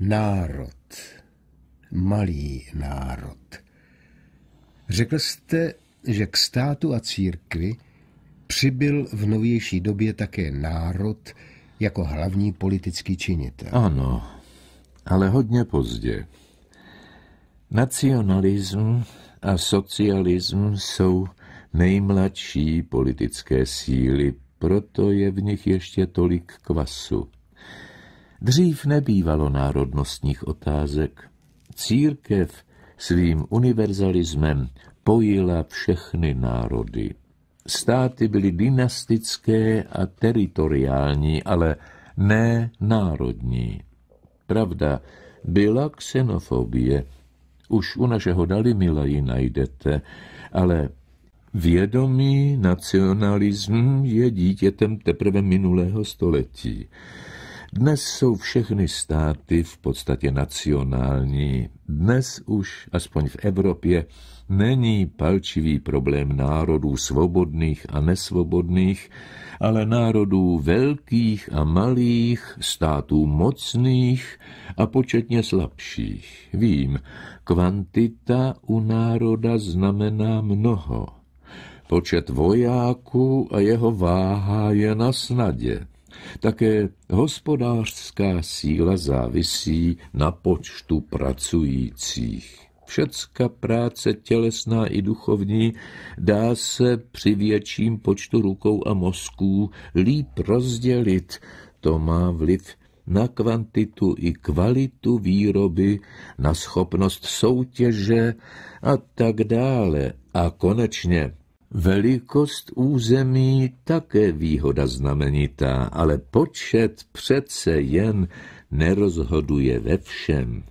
Národ. Malý národ. Řekl jste, že k státu a církvi přibyl v novější době také národ jako hlavní politický činitel. Ano, ale hodně pozdě. Nacionalism a socialism jsou nejmladší politické síly, proto je v nich ještě tolik kvasu. Dřív nebývalo národnostních otázek. Církev svým univerzalismem pojila všechny národy. Státy byly dynastické a teritoriální, ale ne národní. Pravda, byla ksenofobie. Už u našeho Dalimila ji najdete, ale vědomý nacionalism je dítětem teprve minulého století. Dnes jsou všechny státy v podstatě nacionální. Dnes už, aspoň v Evropě, není palčivý problém národů svobodných a nesvobodných, ale národů velkých a malých, států mocných a početně slabších. Vím, kvantita u národa znamená mnoho. Počet vojáků a jeho váha je na snadě. Také hospodářská síla závisí na počtu pracujících. Všecka práce tělesná i duchovní dá se při větším počtu rukou a mozků líp rozdělit. To má vliv na kvantitu i kvalitu výroby, na schopnost soutěže a tak dále. A konečně Velikost území také výhoda znamenitá, ale počet přece jen nerozhoduje ve všem.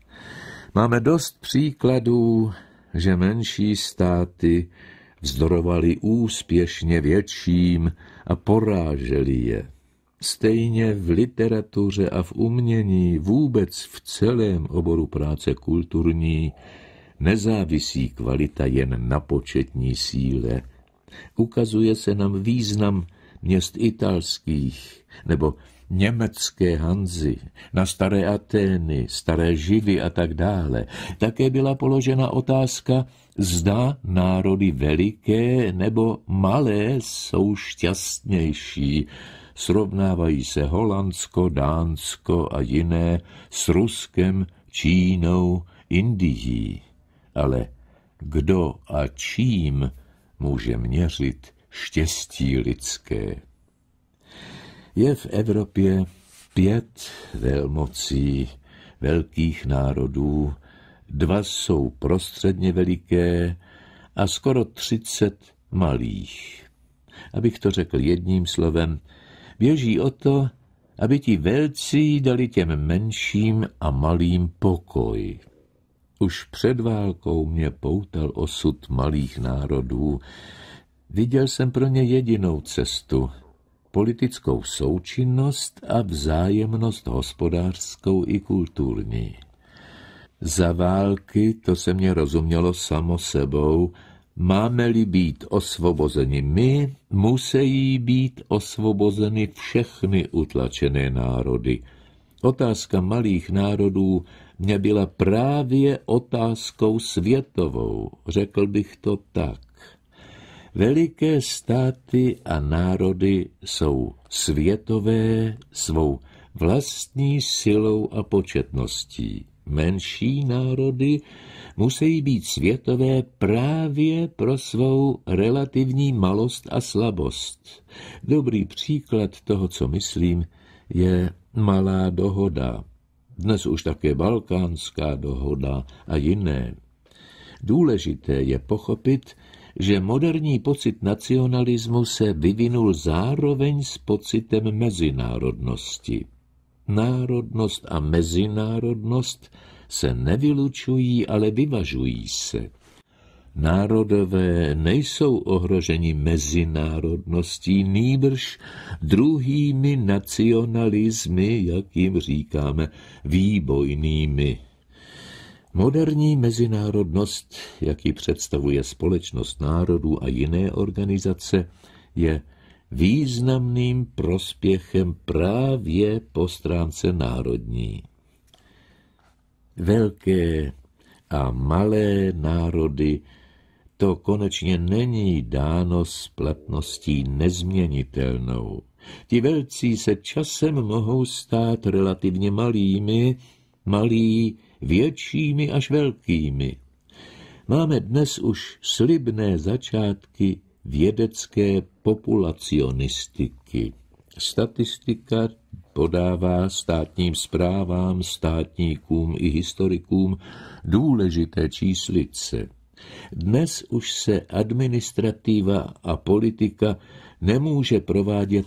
Máme dost příkladů, že menší státy vzdorovali úspěšně větším a poráželi je. Stejně v literatuře a v umění, vůbec v celém oboru práce kulturní, nezávisí kvalita jen na početní síle – ukazuje se nám význam měst italských nebo německé Hanzy, na staré Atény, staré Živy a tak dále. Také byla položena otázka, zda národy veliké nebo malé jsou šťastnější. Srovnávají se Holandsko, Dánsko a jiné s Ruskem, Čínou, Indií. Ale kdo a čím může měřit štěstí lidské. Je v Evropě pět velmocí, velkých národů, dva jsou prostředně veliké a skoro třicet malých. Abych to řekl jedním slovem, běží o to, aby ti velcí dali těm menším a malým pokoj. Už před válkou mě poutal osud malých národů. Viděl jsem pro ně jedinou cestu, politickou součinnost a vzájemnost hospodářskou i kulturní. Za války, to se mě rozumělo samo sebou, máme-li být osvobozeni my, musí být osvobozeny všechny utlačené národy – Otázka malých národů mě byla právě otázkou světovou, řekl bych to tak. Veliké státy a národy jsou světové svou vlastní silou a početností. Menší národy musí být světové právě pro svou relativní malost a slabost. Dobrý příklad toho, co myslím, je malá dohoda, dnes už také balkánská dohoda a jiné. Důležité je pochopit, že moderní pocit nacionalismu se vyvinul zároveň s pocitem mezinárodnosti. Národnost a mezinárodnost se nevylučují, ale vyvažují se národové nejsou ohroženi mezinárodností, nýbrž druhými nacionalismy, jak jim říkáme, výbojnými. Moderní mezinárodnost, jak ji představuje společnost národů a jiné organizace, je významným prospěchem právě po stránce národní. Velké a malé národy to konečně není dáno splatností nezměnitelnou. Ti velcí se časem mohou stát relativně malými, malí většími až velkými. Máme dnes už slibné začátky vědecké populacionistiky. Statistika podává státním zprávám, státníkům i historikům důležité číslice. Dnes už se administrativa a politika nemůže provádět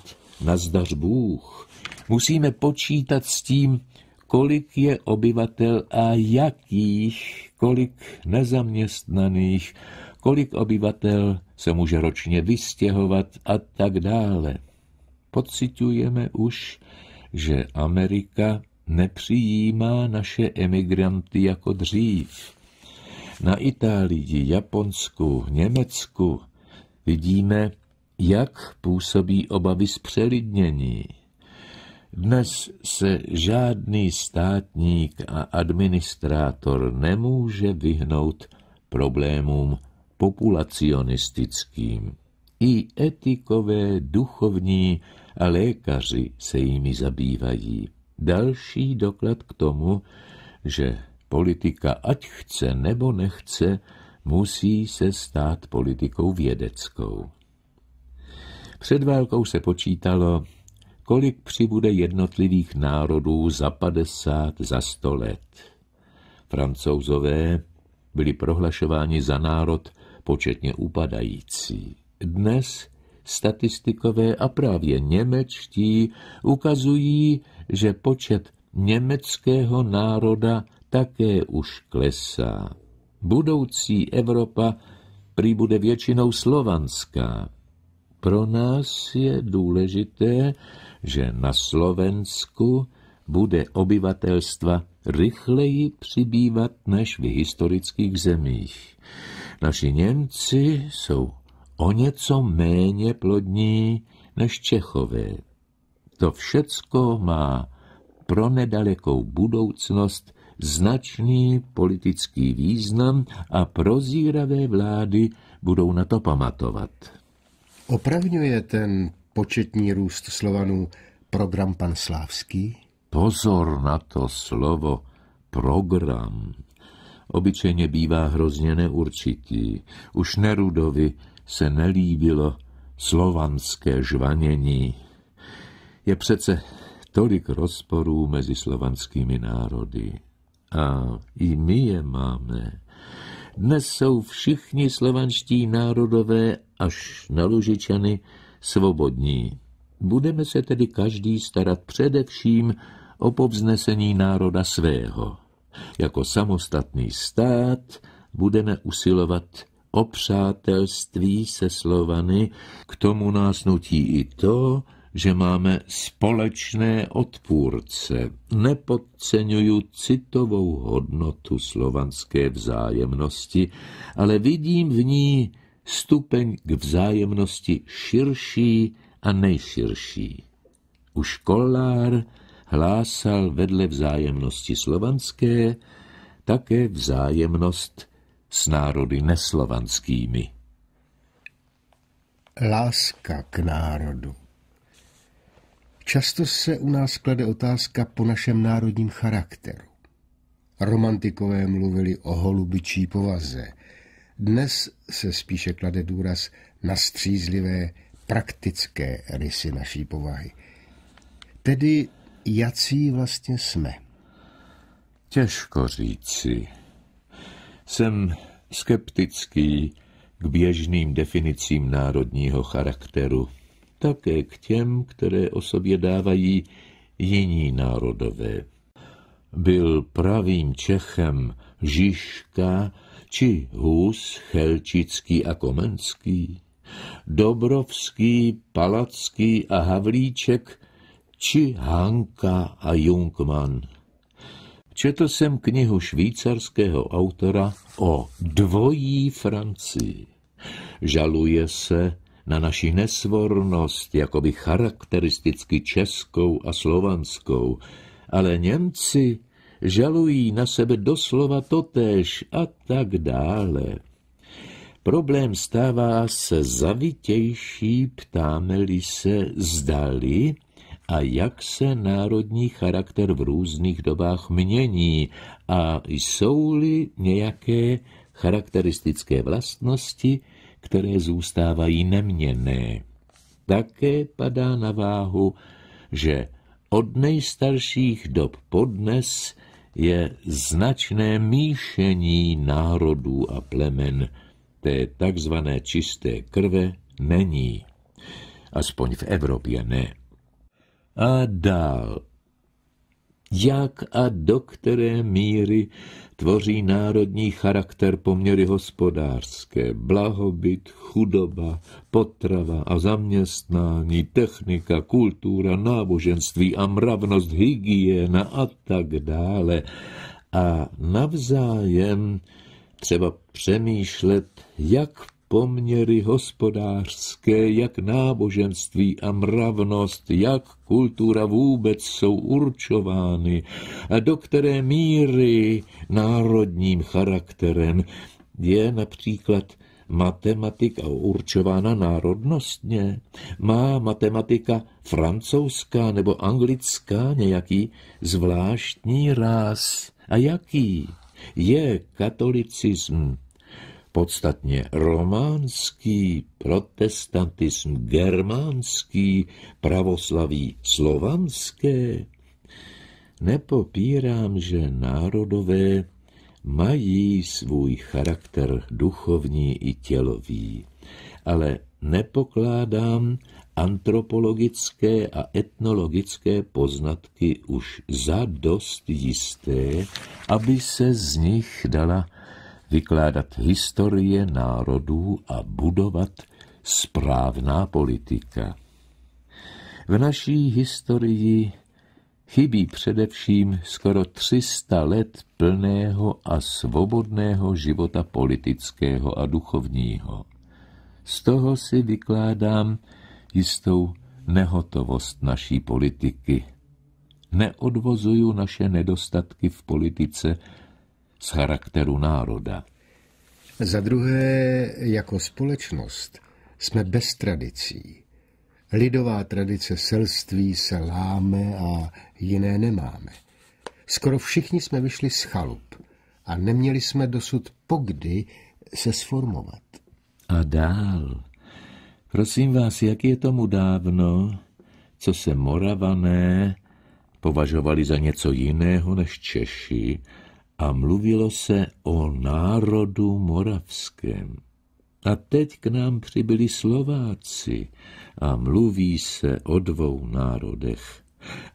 zdař Bůh. Musíme počítat s tím, kolik je obyvatel a jakých, kolik nezaměstnaných, kolik obyvatel se může ročně vystěhovat a tak dále. Pocitujeme už, že Amerika nepřijímá naše emigranty jako dřív na Itálii, Japonsku, Německu vidíme, jak působí obavy z přelidnění. Dnes se žádný státník a administrátor nemůže vyhnout problémům populacionistickým. I etikové, duchovní a lékaři se jimi zabývají. Další doklad k tomu, že Politika, ať chce nebo nechce, musí se stát politikou vědeckou. Před válkou se počítalo, kolik přibude jednotlivých národů za 50, za 100 let. Francouzové byli prohlašováni za národ početně upadající. Dnes statistikové a právě němečtí ukazují, že počet německého národa také už klesá. Budoucí Evropa prý bude většinou slovanská. Pro nás je důležité, že na Slovensku bude obyvatelstva rychleji přibývat než v historických zemích. Naši Němci jsou o něco méně plodní než Čechové. To všecko má pro nedalekou budoucnost značný politický význam a prozíravé vlády budou na to pamatovat. Opravňuje ten početní růst Slovanů program pan Slávský? Pozor na to slovo program. Obyčejně bývá hrozně neurčitý. Už Nerudovi se nelíbilo slovanské žvanění. Je přece tolik rozporů mezi slovanskými národy a i my je máme. Dnes jsou všichni slovanští národové až na Lužičany svobodní. Budeme se tedy každý starat především o povznesení národa svého. Jako samostatný stát budeme usilovat o přátelství se Slovany, k tomu nás nutí i to, že máme společné odpůrce. Nepodceňuju citovou hodnotu slovanské vzájemnosti, ale vidím v ní stupeň k vzájemnosti širší a nejširší. Už Kollár hlásal vedle vzájemnosti slovanské také vzájemnost s národy neslovanskými. Láska k národu. Často se u nás klade otázka po našem národním charakteru. Romantikové mluvili o holubičí povaze. Dnes se spíše klade důraz na střízlivé, praktické rysy naší povahy. Tedy jací vlastně jsme? Těžko říci. Jsem skeptický k běžným definicím národního charakteru také k těm, které o sobě dávají jiní národové. Byl pravým Čechem Žižka či Hus, Chelčický a Komenský, Dobrovský, Palacký a Havlíček či Hanka a Jungmann. Četl jsem knihu švýcarského autora o dvojí Francii. Žaluje se, na naši nesvornost, jakoby charakteristicky českou a slovanskou, ale Němci žalují na sebe doslova totéž a tak dále. Problém stává se zavitější, ptáme-li se zdali a jak se národní charakter v různých dobách mění a jsou-li nějaké charakteristické vlastnosti, které zůstávají neměné. Také padá na váhu, že od nejstarších dob podnes je značné míšení národů a plemen, té takzvané čisté krve není. Aspoň v Evropě ne. A dál jak a do které míry tvoří národní charakter poměry hospodářské, blahobyt, chudoba, potrava a zaměstnání, technika, kultura, náboženství a mravnost, hygiena a tak dále. A navzájem třeba přemýšlet, jak poměry hospodářské, jak náboženství a mravnost, jak kultura vůbec jsou určovány a do které míry národním charakterem je například matematika určována národnostně? Má matematika francouzská nebo anglická nějaký zvláštní ráz? A jaký je katolicism? podstatně románský, protestantism germánský, pravoslaví slovanské. Nepopírám, že národové mají svůj charakter duchovní i tělový, ale nepokládám antropologické a etnologické poznatky už za dost jisté, aby se z nich dala vykládat historie národů a budovat správná politika. V naší historii chybí především skoro 300 let plného a svobodného života politického a duchovního. Z toho si vykládám jistou nehotovost naší politiky. Neodvozuju naše nedostatky v politice z charakteru národa. Za druhé, jako společnost jsme bez tradicí. Lidová tradice selství se láme a jiné nemáme. Skoro všichni jsme vyšli z chalup a neměli jsme dosud pokdy se sformovat. A dál. Prosím vás, jak je tomu dávno, co se moravané považovali za něco jiného než Češi a mluvilo se o národu moravském. A teď k nám přibyli Slováci a mluví se o dvou národech.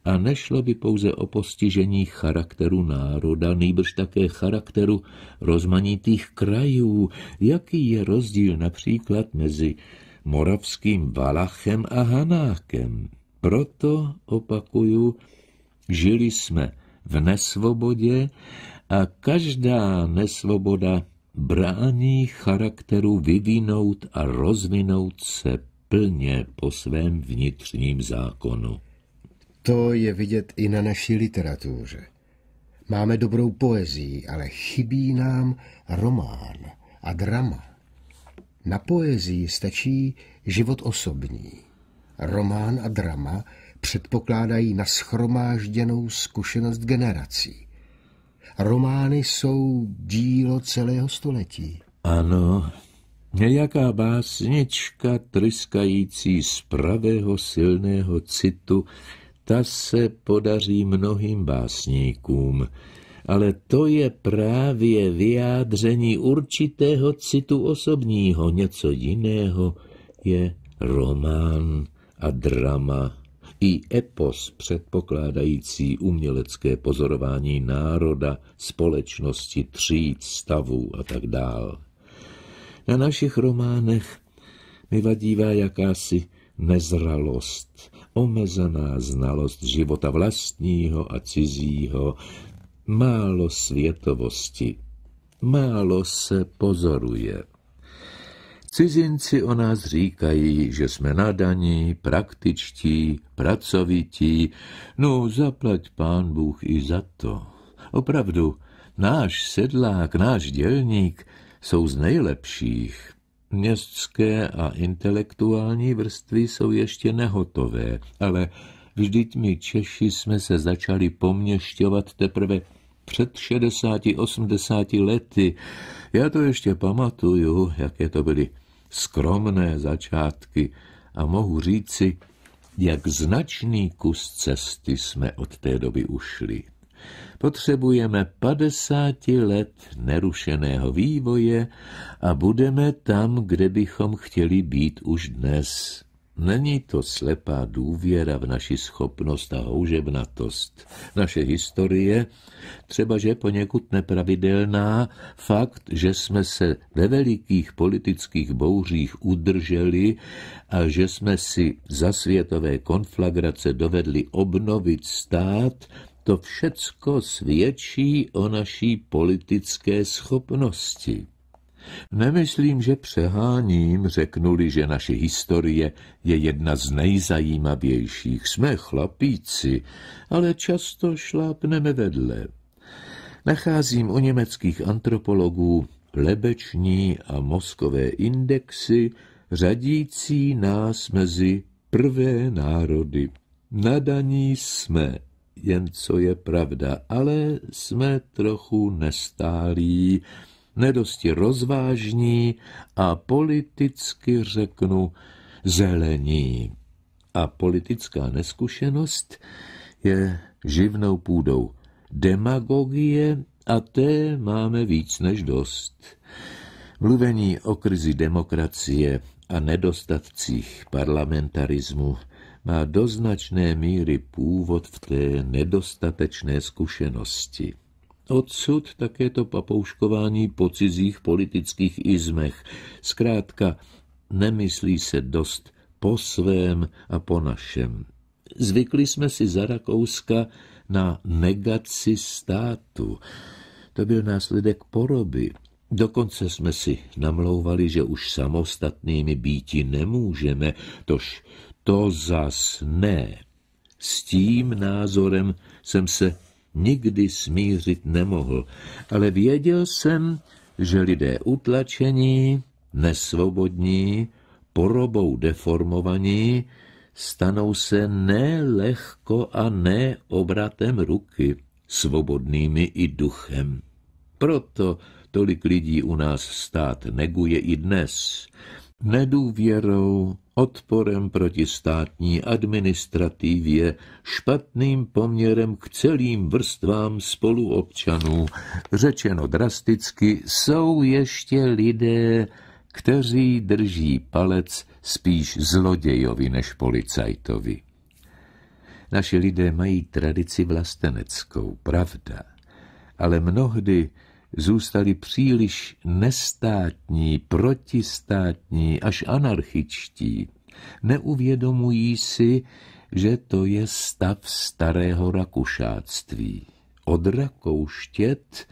A nešlo by pouze o postižení charakteru národa, nejbrž také charakteru rozmanitých krajů. Jaký je rozdíl například mezi moravským Valachem a Hanákem? Proto, opakuju, žili jsme v nesvobodě a každá nesvoboda brání charakteru vyvinout a rozvinout se plně po svém vnitřním zákonu. To je vidět i na naší literatuře. Máme dobrou poezii, ale chybí nám román a drama. Na poezii stačí život osobní. Román a drama předpokládají naschromážděnou zkušenost generací. Romány jsou dílo celého století. Ano, nějaká básnička tryskající z pravého silného citu, ta se podaří mnohým básníkům, ale to je právě vyjádření určitého citu osobního, něco jiného je román a drama i epos předpokládající umělecké pozorování národa, společnosti, tříd, stavů a tak dál. Na našich románech mi vadívá jakási nezralost, omezená znalost života vlastního a cizího, málo světovosti, málo se pozoruje. Cizinci o nás říkají, že jsme nadaní, praktičtí, pracovití. No, zaplať pán Bůh i za to. Opravdu, náš sedlák, náš dělník jsou z nejlepších. Městské a intelektuální vrstvy jsou ještě nehotové, ale vždyť my Češi jsme se začali poměšťovat teprve před 60-80 lety. Já to ještě pamatuju, jaké to byly skromné začátky a mohu říci, jak značný kus cesty jsme od té doby ušli. Potřebujeme 50 let nerušeného vývoje a budeme tam, kde bychom chtěli být už dnes. Není to slepá důvěra v naši schopnost a houževnatost. Naše historie, třebaže poněkud nepravidelná, fakt, že jsme se ve velikých politických bouřích udrželi a že jsme si za světové konflagrace dovedli obnovit stát, to všecko svědčí o naší politické schopnosti. Nemyslím, že přeháním, řeknuli, že naše historie je jedna z nejzajímavějších. Jsme chlapíci, ale často šlápneme vedle. Nacházím u německých antropologů lebeční a mozkové indexy, řadící nás mezi prvé národy. Nadaní jsme, jen co je pravda, ale jsme trochu nestálí, nedosti rozvážní a politicky řeknu zelení. A politická neskušenost je živnou půdou demagogie a té máme víc než dost. Mluvení o krizi demokracie a nedostatcích parlamentarismu má do značné míry původ v té nedostatečné zkušenosti. Odsud také to papouškování po cizích politických izmech. Zkrátka, nemyslí se dost po svém a po našem. Zvykli jsme si za Rakouska na negaci státu. To byl následek poroby. Dokonce jsme si namlouvali, že už samostatnými býti nemůžeme, tož to zas ne. S tím názorem jsem se nikdy smířit nemohl, ale věděl jsem, že lidé utlačení, nesvobodní, porobou deformovaní, stanou se nelehko a ne obratem ruky, svobodnými i duchem. Proto tolik lidí u nás stát neguje i dnes, nedůvěrou, odporem proti státní administrativě, špatným poměrem k celým vrstvám spoluobčanů. Řečeno drasticky, jsou ještě lidé, kteří drží palec spíš zlodějovi než policajtovi. Naši lidé mají tradici vlasteneckou, pravda, ale mnohdy zůstali příliš nestátní, protistátní, až anarchičtí. Neuvědomují si, že to je stav starého rakušáctví. Odrakouštět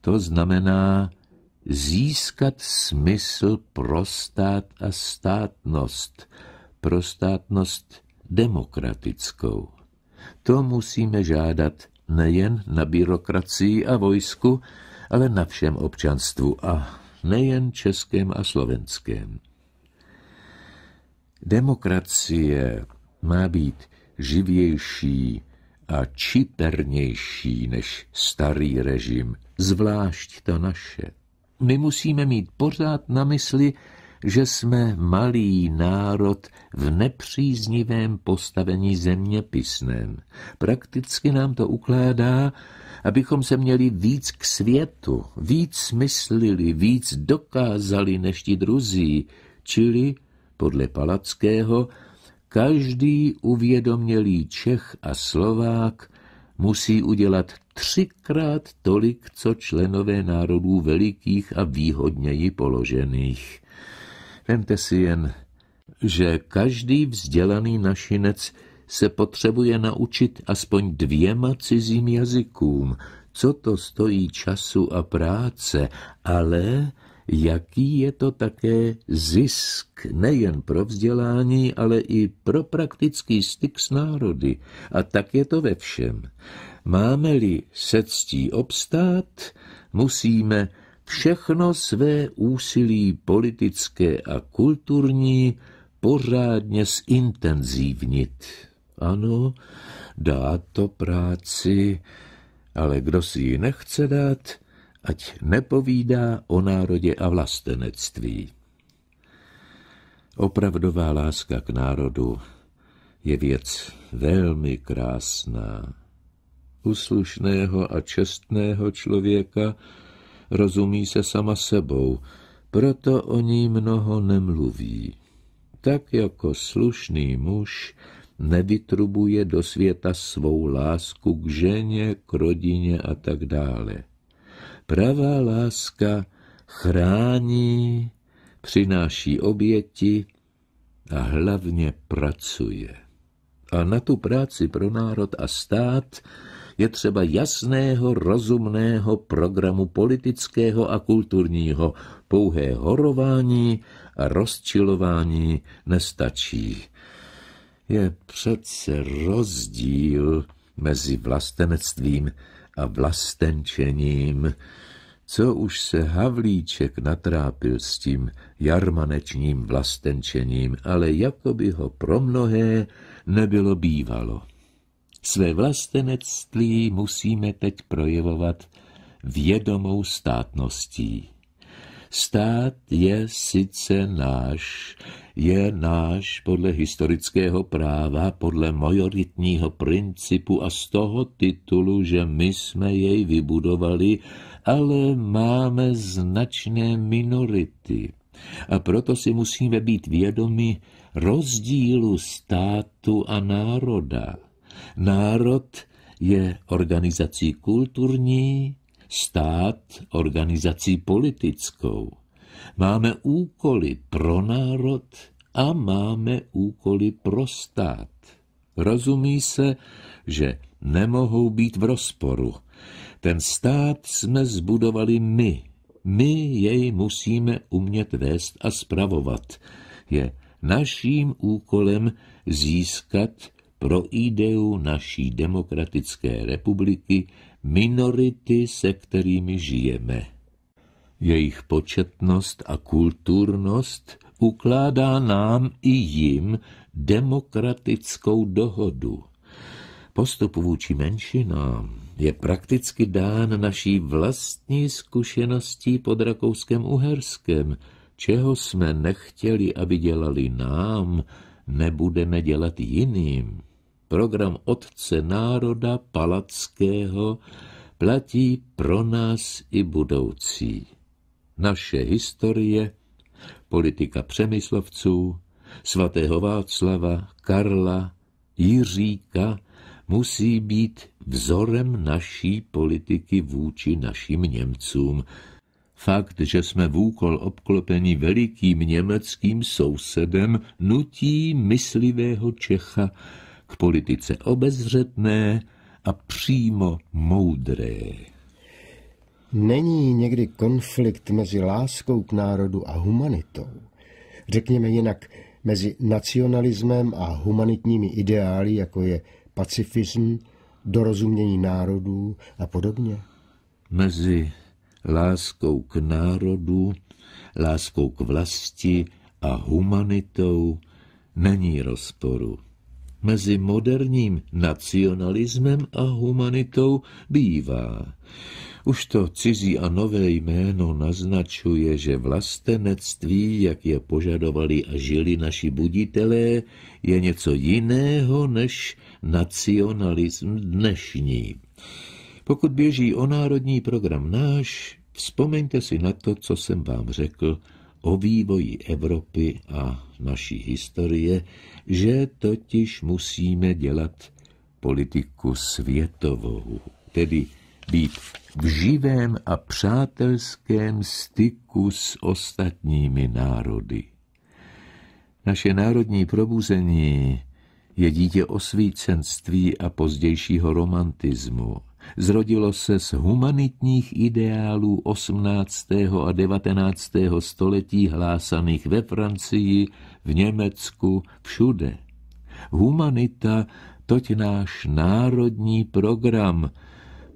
to znamená získat smysl pro stát a státnost, pro státnost demokratickou. To musíme žádat nejen na byrokracii a vojsku, ale na všem občanstvu a nejen českém a slovenském. Demokracie má být živější a čipernější než starý režim, zvlášť to naše. My musíme mít pořád na mysli, že jsme malý národ v nepříznivém postavení zeměpisném. Prakticky nám to ukládá, abychom se měli víc k světu, víc myslili, víc dokázali než ti druzí, čili, podle Palackého, každý uvědomělý Čech a Slovák musí udělat třikrát tolik, co členové národů velikých a výhodněji položených. Vemte si jen, že každý vzdělaný našinec se potřebuje naučit aspoň dvěma cizím jazykům. Co to stojí času a práce, ale jaký je to také zisk nejen pro vzdělání, ale i pro praktický styk s národy. A tak je to ve všem. Máme-li se ctí obstát, musíme všechno své úsilí politické a kulturní pořádně zintenzívnit. Ano, dá to práci, ale kdo si ji nechce dát, ať nepovídá o národě a vlastenectví. Opravdová láska k národu je věc velmi krásná. U slušného a čestného člověka rozumí se sama sebou, proto o ní mnoho nemluví. Tak jako slušný muž nevytrubuje do světa svou lásku k ženě, k rodině a tak dále. Pravá láska chrání, přináší oběti a hlavně pracuje. A na tu práci pro národ a stát je třeba jasného, rozumného programu politického a kulturního. Pouhé horování a rozčilování nestačí. Je přece rozdíl mezi vlastenectvím a vlastenčením. Co už se Havlíček natrápil s tím jarmanečním vlastenčením, ale jako by ho pro mnohé nebylo bývalo. Své vlastenectví musíme teď projevovat vědomou státností. Stát je sice náš, je náš podle historického práva, podle majoritního principu a z toho titulu, že my jsme jej vybudovali, ale máme značné minority. A proto si musíme být vědomi rozdílu státu a národa. Národ je organizací kulturní, stát organizací politickou. Máme úkoly pro národ a máme úkoly pro stát. Rozumí se, že nemohou být v rozporu. Ten stát jsme zbudovali my. My jej musíme umět vést a spravovat. Je naším úkolem získat pro ideu naší demokratické republiky minority, se kterými žijeme. Jejich početnost a kulturnost ukládá nám i jim demokratickou dohodu. Postup vůči menšinám je prakticky dán naší vlastní zkušeností pod Rakouskem Uherskem. Čeho jsme nechtěli, aby dělali nám, nebudeme dělat jiným program Otce národa Palackého platí pro nás i budoucí. Naše historie, politika přemyslovců, svatého Václava, Karla, Jiříka musí být vzorem naší politiky vůči našim Němcům. Fakt, že jsme v úkol obklopeni velikým německým sousedem, nutí myslivého Čecha k politice obezřetné a přímo moudré. Není někdy konflikt mezi láskou k národu a humanitou? Řekněme jinak, mezi nacionalismem a humanitními ideály, jako je pacifism, dorozumění národů a podobně? Mezi láskou k národu, láskou k vlasti a humanitou není rozporu mezi moderním nacionalismem a humanitou bývá. Už to cizí a nové jméno naznačuje, že vlastenectví, jak je požadovali a žili naši buditelé, je něco jiného než nacionalism dnešní. Pokud běží o národní program náš, vzpomeňte si na to, co jsem vám řekl o vývoji Evropy a naší historie, že totiž musíme dělat politiku světovou, tedy být v živém a přátelském styku s ostatními národy. Naše národní probuzení je dítě osvícenství a pozdějšího romantismu. Zrodilo se z humanitních ideálů 18. a 19. století hlásaných ve Francii v Německu, všude. Humanita toť náš národní program,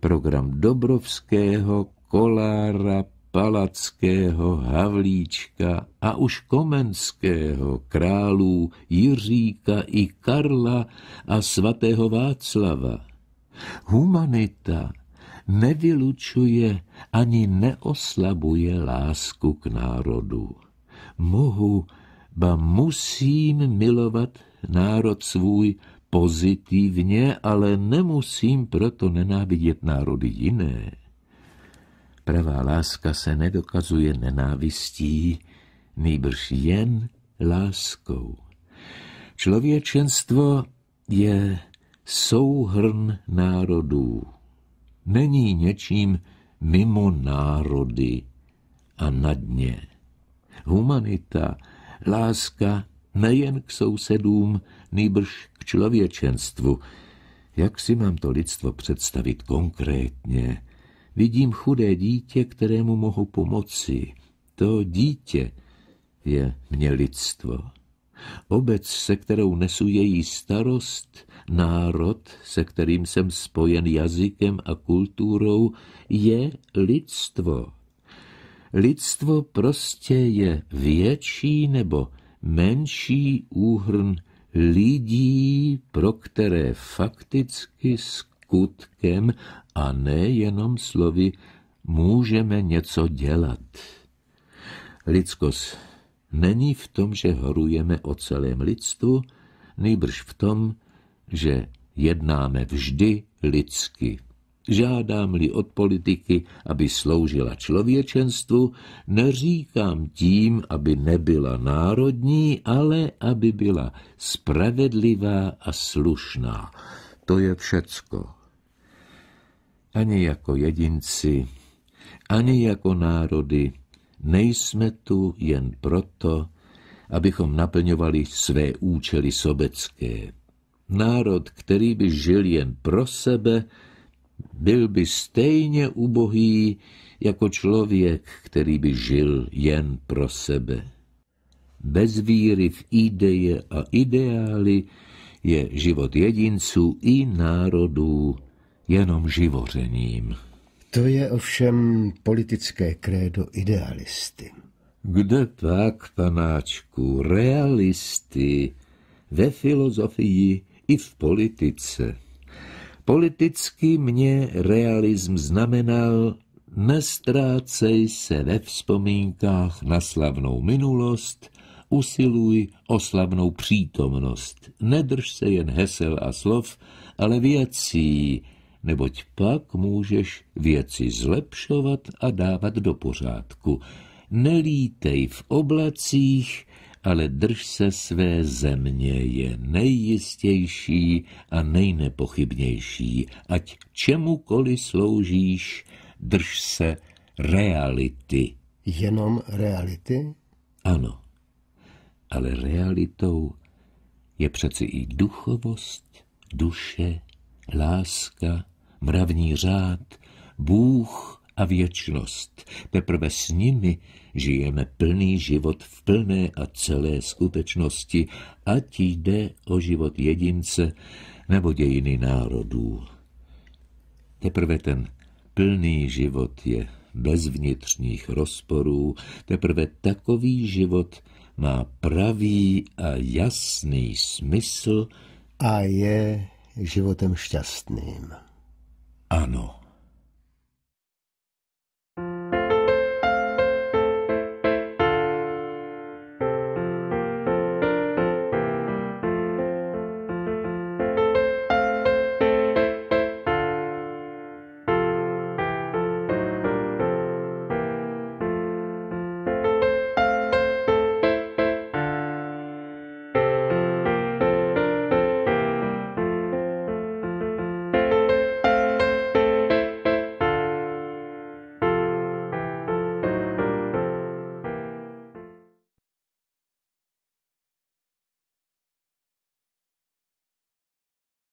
program Dobrovského, Kolára, Palackého, Havlíčka a už Komenského, králů Jiříka i Karla a svatého Václava. Humanita nevylučuje ani neoslabuje lásku k národu. Mohu ba musím milovat národ svůj pozitivně, ale nemusím proto nenávidět národy jiné. Pravá láska se nedokazuje nenávistí, nýbrž jen láskou. Člověčenstvo je souhrn národů. Není něčím mimo národy a nad ně. Humanita láska nejen k sousedům, nýbrž k člověčenstvu. Jak si mám to lidstvo představit konkrétně? Vidím chudé dítě, kterému mohu pomoci. To dítě je mě lidstvo. Obec, se kterou nesu její starost, národ, se kterým jsem spojen jazykem a kulturou, je lidstvo lidstvo prostě je větší nebo menší úhrn lidí, pro které fakticky skutkem a nejenom slovy můžeme něco dělat. Lidskost není v tom, že horujeme o celém lidstvu, nejbrž v tom, že jednáme vždy lidsky. Žádám-li od politiky, aby sloužila člověčenstvu, neříkám tím, aby nebyla národní, ale aby byla spravedlivá a slušná. To je všecko. Ani jako jedinci, ani jako národy nejsme tu jen proto, abychom naplňovali své účely sobecké. Národ, který by žil jen pro sebe, byl by stejně ubohý jako člověk, který by žil jen pro sebe. Bez víry v ideje a ideály je život jedinců i národů jenom živořením. To je ovšem politické krédo idealisty. Kde tak, panáčku, realisty ve filozofii i v politice. Politicky mě realism znamenal nestrácej se ve vzpomínkách na slavnou minulost, usiluj o slavnou přítomnost. Nedrž se jen hesel a slov, ale věcí, neboť pak můžeš věci zlepšovat a dávat do pořádku. Nelítej v oblacích, ale drž se své země je nejjistější a nejnepochybnější, ať čemukoli sloužíš, drž se reality. Jenom reality? Ano, ale realitou je přeci i duchovost, duše, láska, mravní řád, Bůh, a věčnost. Teprve s nimi žijeme plný život v plné a celé skutečnosti, ať jde o život jedince nebo dějiny národů. Teprve ten plný život je bez vnitřních rozporů, teprve takový život má pravý a jasný smysl a je životem šťastným. Ano.